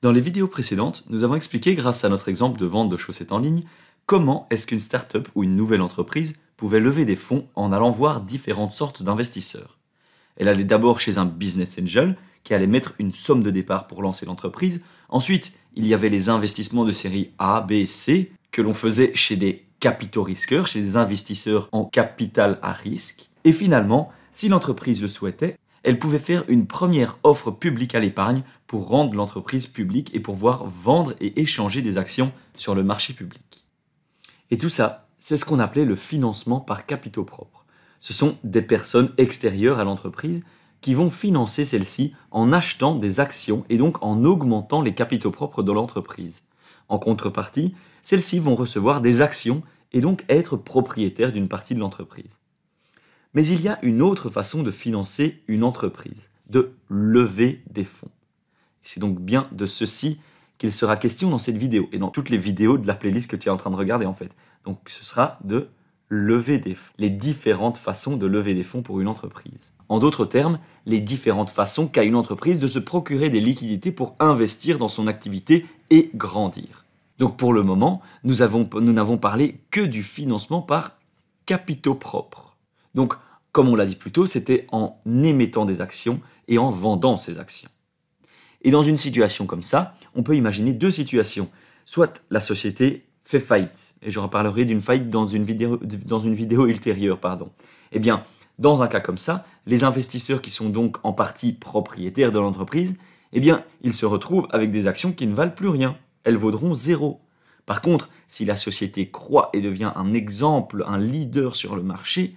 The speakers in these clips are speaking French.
Dans les vidéos précédentes, nous avons expliqué grâce à notre exemple de vente de chaussettes en ligne comment est-ce qu'une start-up ou une nouvelle entreprise pouvait lever des fonds en allant voir différentes sortes d'investisseurs. Elle allait d'abord chez un business angel qui allait mettre une somme de départ pour lancer l'entreprise. Ensuite, il y avait les investissements de série A, B, C que l'on faisait chez des capitaux risqueurs, chez des investisseurs en capital à risque. Et finalement, si l'entreprise le souhaitait, elle pouvait faire une première offre publique à l'épargne pour rendre l'entreprise publique et pouvoir vendre et échanger des actions sur le marché public. Et tout ça, c'est ce qu'on appelait le financement par capitaux propres. Ce sont des personnes extérieures à l'entreprise qui vont financer celle-ci en achetant des actions et donc en augmentant les capitaux propres de l'entreprise. En contrepartie, celles-ci vont recevoir des actions et donc être propriétaires d'une partie de l'entreprise. Mais il y a une autre façon de financer une entreprise, de lever des fonds. C'est donc bien de ceci qu'il sera question dans cette vidéo et dans toutes les vidéos de la playlist que tu es en train de regarder en fait. Donc ce sera de lever des fonds, les différentes façons de lever des fonds pour une entreprise. En d'autres termes, les différentes façons qu'a une entreprise de se procurer des liquidités pour investir dans son activité et grandir. Donc pour le moment, nous n'avons parlé que du financement par capitaux propres. Donc, comme on l'a dit plus tôt, c'était en émettant des actions et en vendant ces actions. Et dans une situation comme ça, on peut imaginer deux situations. Soit la société fait faillite, et je reparlerai d'une faillite dans une vidéo, ultérieure, pardon. Eh bien, dans un cas comme ça, les investisseurs qui sont donc en partie propriétaires de l'entreprise, eh bien, ils se retrouvent avec des actions qui ne valent plus rien. Elles vaudront zéro. Par contre, si la société croît et devient un exemple, un leader sur le marché,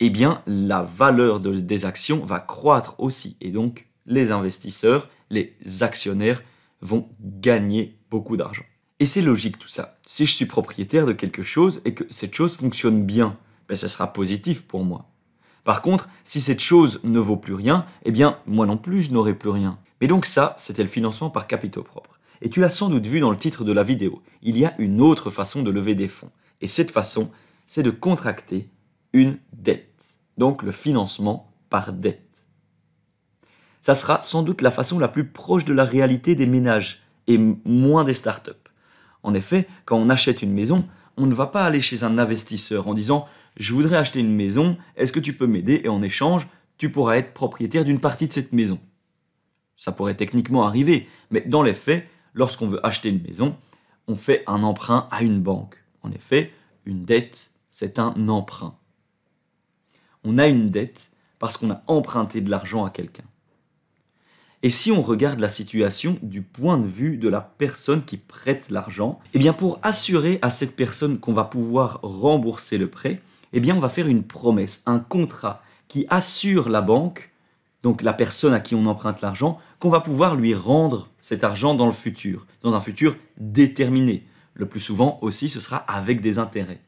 eh bien la valeur des actions va croître aussi. Et donc les investisseurs, les actionnaires vont gagner beaucoup d'argent. Et c'est logique tout ça. Si je suis propriétaire de quelque chose et que cette chose fonctionne bien, ben, ça sera positif pour moi. Par contre, si cette chose ne vaut plus rien, eh bien moi non plus je n'aurai plus rien. Mais donc ça, c'était le financement par capitaux propres. Et tu l'as sans doute vu dans le titre de la vidéo, il y a une autre façon de lever des fonds. Et cette façon, c'est de contracter une dette. Donc le financement par dette. Ça sera sans doute la façon la plus proche de la réalité des ménages et moins des startups. En effet, quand on achète une maison, on ne va pas aller chez un investisseur en disant Je voudrais acheter une maison, est-ce que tu peux m'aider Et en échange, tu pourras être propriétaire d'une partie de cette maison. Ça pourrait techniquement arriver, mais dans les faits, lorsqu'on veut acheter une maison, on fait un emprunt à une banque. En effet, une dette, c'est un emprunt on a une dette parce qu'on a emprunté de l'argent à quelqu'un. Et si on regarde la situation du point de vue de la personne qui prête l'argent, eh bien pour assurer à cette personne qu'on va pouvoir rembourser le prêt, eh bien on va faire une promesse, un contrat qui assure la banque, donc la personne à qui on emprunte l'argent, qu'on va pouvoir lui rendre cet argent dans le futur, dans un futur déterminé. Le plus souvent aussi, ce sera avec des intérêts.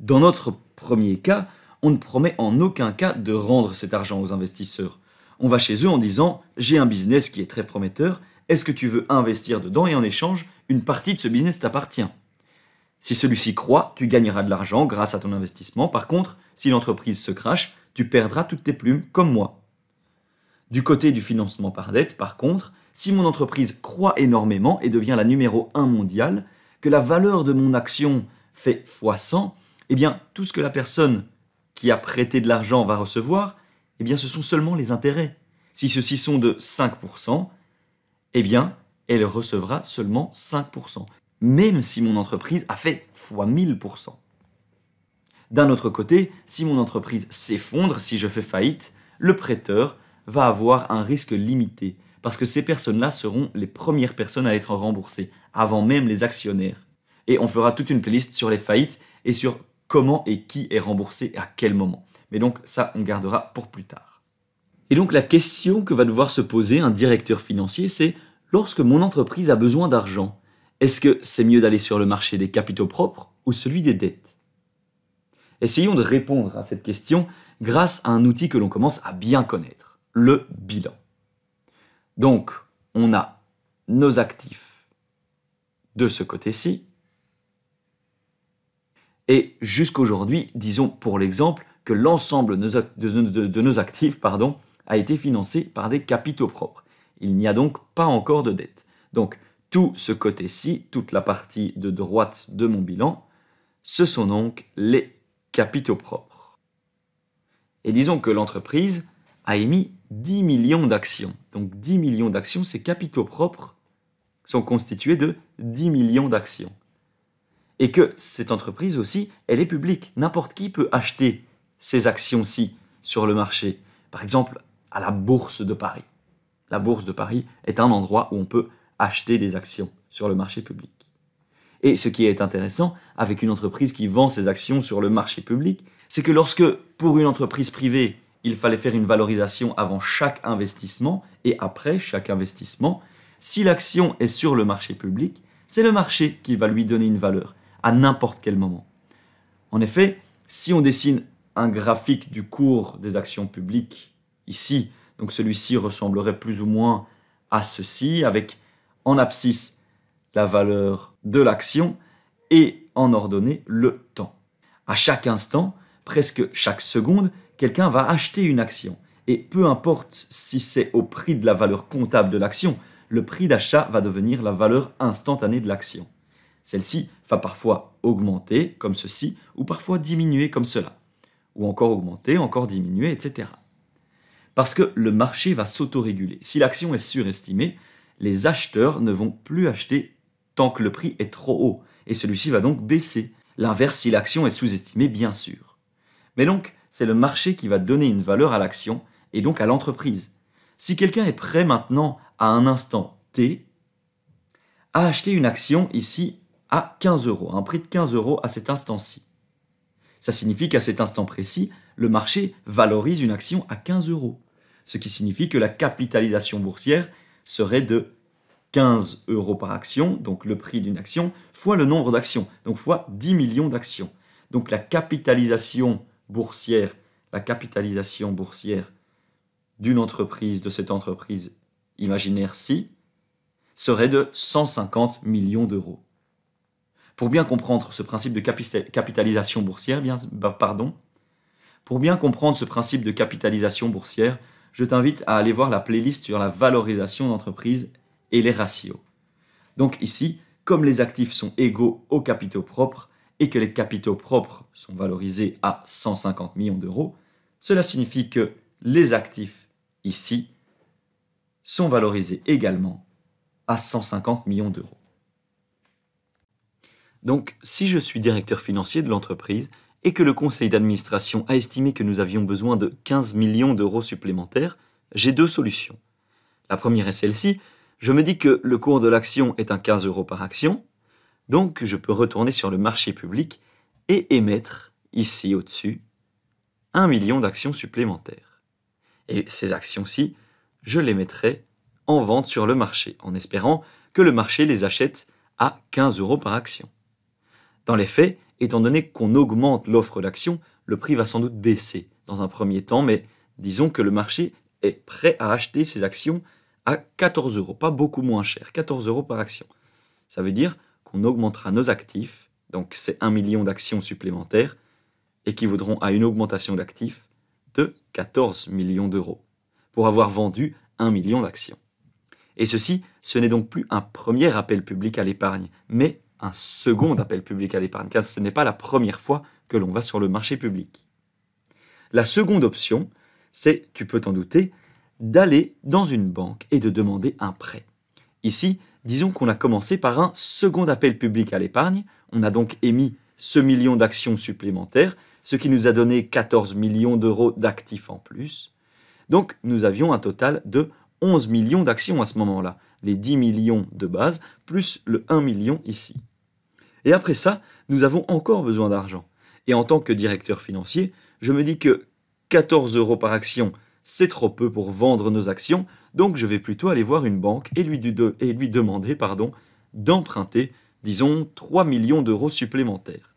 Dans notre premier cas, on ne promet en aucun cas de rendre cet argent aux investisseurs. On va chez eux en disant J'ai un business qui est très prometteur, est-ce que tu veux investir dedans et en échange, une partie de ce business t'appartient Si celui-ci croit, tu gagneras de l'argent grâce à ton investissement. Par contre, si l'entreprise se crache, tu perdras toutes tes plumes comme moi. Du côté du financement par dette, par contre, si mon entreprise croît énormément et devient la numéro 1 mondiale, que la valeur de mon action fait x100, eh bien tout ce que la personne qui a prêté de l'argent va recevoir, eh bien ce sont seulement les intérêts. Si ceux-ci sont de 5%, eh bien elle recevra seulement 5%, même si mon entreprise a fait x 1000%. D'un autre côté, si mon entreprise s'effondre, si je fais faillite, le prêteur va avoir un risque limité, parce que ces personnes-là seront les premières personnes à être remboursées, avant même les actionnaires. Et on fera toute une playlist sur les faillites et sur comment et qui est remboursé à quel moment. Mais donc ça, on gardera pour plus tard. Et donc la question que va devoir se poser un directeur financier, c'est lorsque mon entreprise a besoin d'argent, est-ce que c'est mieux d'aller sur le marché des capitaux propres ou celui des dettes Essayons de répondre à cette question grâce à un outil que l'on commence à bien connaître, le bilan. Donc, on a nos actifs de ce côté-ci et jusqu'aujourd'hui, disons pour l'exemple que l'ensemble de nos actifs pardon, a été financé par des capitaux propres. Il n'y a donc pas encore de dette. Donc tout ce côté-ci, toute la partie de droite de mon bilan, ce sont donc les capitaux propres. Et disons que l'entreprise a émis 10 millions d'actions. Donc 10 millions d'actions, ces capitaux propres sont constitués de 10 millions d'actions et que cette entreprise aussi, elle est publique. N'importe qui peut acheter ces actions-ci sur le marché. Par exemple, à la Bourse de Paris. La Bourse de Paris est un endroit où on peut acheter des actions sur le marché public. Et ce qui est intéressant avec une entreprise qui vend ses actions sur le marché public, c'est que lorsque, pour une entreprise privée, il fallait faire une valorisation avant chaque investissement et après chaque investissement, si l'action est sur le marché public, c'est le marché qui va lui donner une valeur à n'importe quel moment. En effet, si on dessine un graphique du cours des actions publiques ici, donc celui-ci ressemblerait plus ou moins à ceci, avec en abscisse la valeur de l'action et en ordonnée le temps. À chaque instant, presque chaque seconde, quelqu'un va acheter une action. Et peu importe si c'est au prix de la valeur comptable de l'action, le prix d'achat va devenir la valeur instantanée de l'action. Celle-ci va parfois augmenter, comme ceci, ou parfois diminuer, comme cela. Ou encore augmenter, encore diminuer, etc. Parce que le marché va s'autoréguler. Si l'action est surestimée, les acheteurs ne vont plus acheter tant que le prix est trop haut, et celui-ci va donc baisser. L'inverse si l'action est sous-estimée, bien sûr. Mais donc, c'est le marché qui va donner une valeur à l'action, et donc à l'entreprise. Si quelqu'un est prêt maintenant, à un instant T, à acheter une action ici à 15 euros, un prix de 15 euros à cet instant-ci. Ça signifie qu'à cet instant précis, le marché valorise une action à 15 euros, ce qui signifie que la capitalisation boursière serait de 15 euros par action, donc le prix d'une action, fois le nombre d'actions, donc fois 10 millions d'actions. Donc la capitalisation boursière, la capitalisation boursière d'une entreprise, de cette entreprise imaginaire-ci, serait de 150 millions d'euros. Pour bien comprendre ce principe de capitalisation boursière, bien, bah, pardon, pour bien comprendre ce principe de capitalisation boursière, je t'invite à aller voir la playlist sur la valorisation d'entreprise et les ratios. Donc ici, comme les actifs sont égaux aux capitaux propres et que les capitaux propres sont valorisés à 150 millions d'euros, cela signifie que les actifs ici sont valorisés également à 150 millions d'euros. Donc, si je suis directeur financier de l'entreprise et que le conseil d'administration a estimé que nous avions besoin de 15 millions d'euros supplémentaires, j'ai deux solutions. La première est celle-ci. Je me dis que le cours de l'action est un 15 euros par action, donc je peux retourner sur le marché public et émettre, ici au-dessus, 1 million d'actions supplémentaires. Et ces actions-ci, je les mettrai en vente sur le marché, en espérant que le marché les achète à 15 euros par action. Dans les faits, étant donné qu'on augmente l'offre d'actions, le prix va sans doute baisser dans un premier temps, mais disons que le marché est prêt à acheter ses actions à 14 euros, pas beaucoup moins cher, 14 euros par action. Ça veut dire qu'on augmentera nos actifs, donc c'est 1 million d'actions supplémentaires, équivaudront à une augmentation d'actifs de 14 millions d'euros, pour avoir vendu 1 million d'actions. Et ceci, ce n'est donc plus un premier appel public à l'épargne, mais un second appel public à l'épargne, car ce n'est pas la première fois que l'on va sur le marché public. La seconde option, c'est, tu peux t'en douter, d'aller dans une banque et de demander un prêt. Ici, disons qu'on a commencé par un second appel public à l'épargne, on a donc émis ce million d'actions supplémentaires, ce qui nous a donné 14 millions d'euros d'actifs en plus. Donc nous avions un total de 11 millions d'actions à ce moment-là, les 10 millions de base plus le 1 million ici. Et après ça, nous avons encore besoin d'argent. Et en tant que directeur financier, je me dis que 14 euros par action, c'est trop peu pour vendre nos actions, donc je vais plutôt aller voir une banque et lui, demander pardon, d'emprunter, disons, 3 millions d'euros supplémentaires.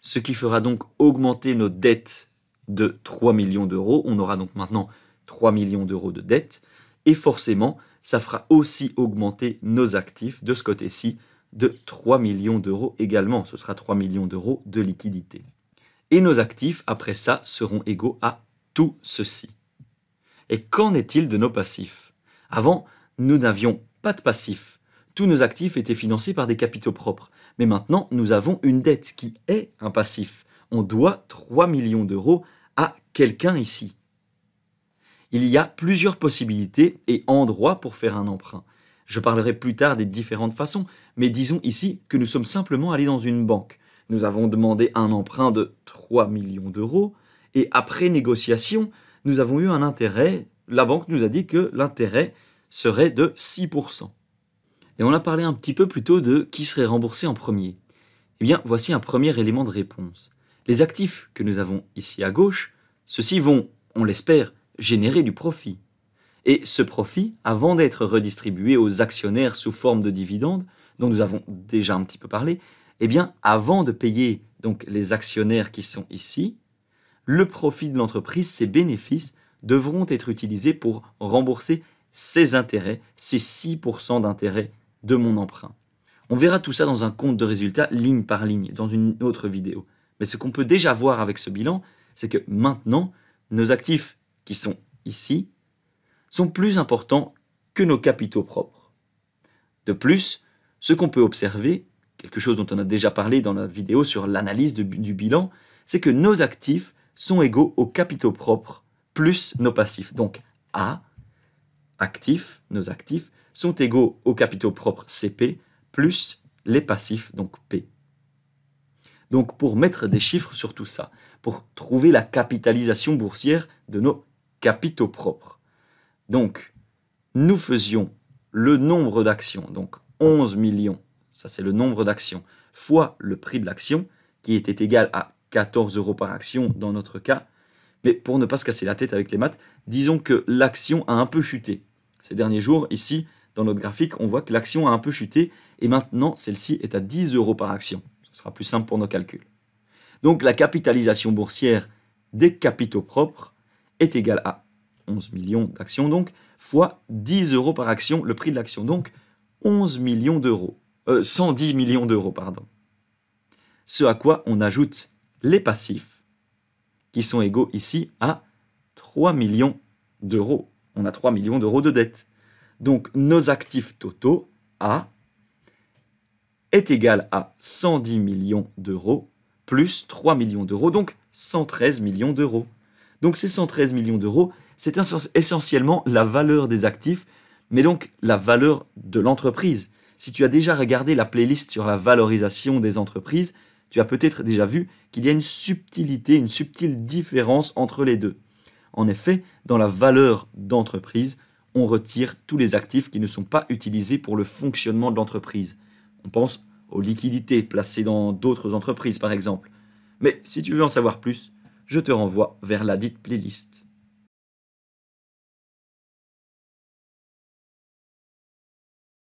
Ce qui fera donc augmenter nos dettes de 3 millions d'euros. On aura donc maintenant 3 millions d'euros de dettes. Et forcément, ça fera aussi augmenter nos actifs de ce côté-ci de 3 millions d'euros également. Ce sera 3 millions d'euros de liquidité. Et nos actifs, après ça, seront égaux à tout ceci. Et qu'en est-il de nos passifs Avant, nous n'avions pas de passifs. Tous nos actifs étaient financés par des capitaux propres. Mais maintenant, nous avons une dette qui est un passif. On doit 3 millions d'euros à quelqu'un ici. Il y a plusieurs possibilités et endroits pour faire un emprunt. Je parlerai plus tard des différentes façons, mais disons ici que nous sommes simplement allés dans une banque. Nous avons demandé un emprunt de 3 millions d'euros, et après négociation, nous avons eu un intérêt, la banque nous a dit que l'intérêt serait de 6%. Et on a parlé un petit peu plus tôt de qui serait remboursé en premier. Eh bien, voici un premier élément de réponse. Les actifs que nous avons ici à gauche, ceux-ci vont, on l'espère, générer du profit. Et ce profit, avant d'être redistribué aux actionnaires sous forme de dividendes, dont nous avons déjà un petit peu parlé, eh bien, avant de payer donc les actionnaires qui sont ici, le profit de l'entreprise, ses bénéfices, devront être utilisés pour rembourser ses intérêts, ces 6% d'intérêt de mon emprunt. On verra tout ça dans un compte de résultat ligne par ligne, dans une autre vidéo. Mais ce qu'on peut déjà voir avec ce bilan, c'est que maintenant, nos actifs qui sont ici sont plus importants que nos capitaux propres. De plus, ce qu'on peut observer, quelque chose dont on a déjà parlé dans la vidéo sur l'analyse du bilan, c'est que nos actifs sont égaux aux capitaux propres plus nos passifs. Donc A, actifs, nos actifs, sont égaux aux capitaux propres CP plus les passifs, donc P. Donc pour mettre des chiffres sur tout ça, pour trouver la capitalisation boursière de nos capitaux propres. Donc, nous faisions le nombre d'actions, donc 11 millions, ça c'est le nombre d'actions, fois le prix de l'action, qui était égal à 14 euros par action dans notre cas. Mais pour ne pas se casser la tête avec les maths, disons que l'action a un peu chuté. Ces derniers jours, ici, dans notre graphique, on voit que l'action a un peu chuté et maintenant celle-ci est à 10 euros par action. Ce sera plus simple pour nos calculs. Donc la capitalisation boursière des capitaux propres est égale à 11 millions d'actions donc, fois 10 euros par action, le prix de l'action donc, 11 millions d'euros. 110 euh, millions d'euros, pardon. Ce à quoi on ajoute les passifs, qui sont égaux ici à 3 millions d'euros. On a 3 millions d'euros de dette. Donc nos actifs totaux, A, est égal à 110 millions d'euros plus 3 millions d'euros, donc 113 millions d'euros. Donc ces 113 millions d'euros, c'est essentiellement la valeur des actifs, mais donc la valeur de l'entreprise. Si tu as déjà regardé la playlist sur la valorisation des entreprises, tu as peut-être déjà vu qu'il y a une subtilité, une subtile différence entre les deux. En effet, dans la valeur d'entreprise, on retire tous les actifs qui ne sont pas utilisés pour le fonctionnement de l'entreprise. On pense aux liquidités placées dans d'autres entreprises par exemple. Mais si tu veux en savoir plus, je te renvoie vers la dite playlist.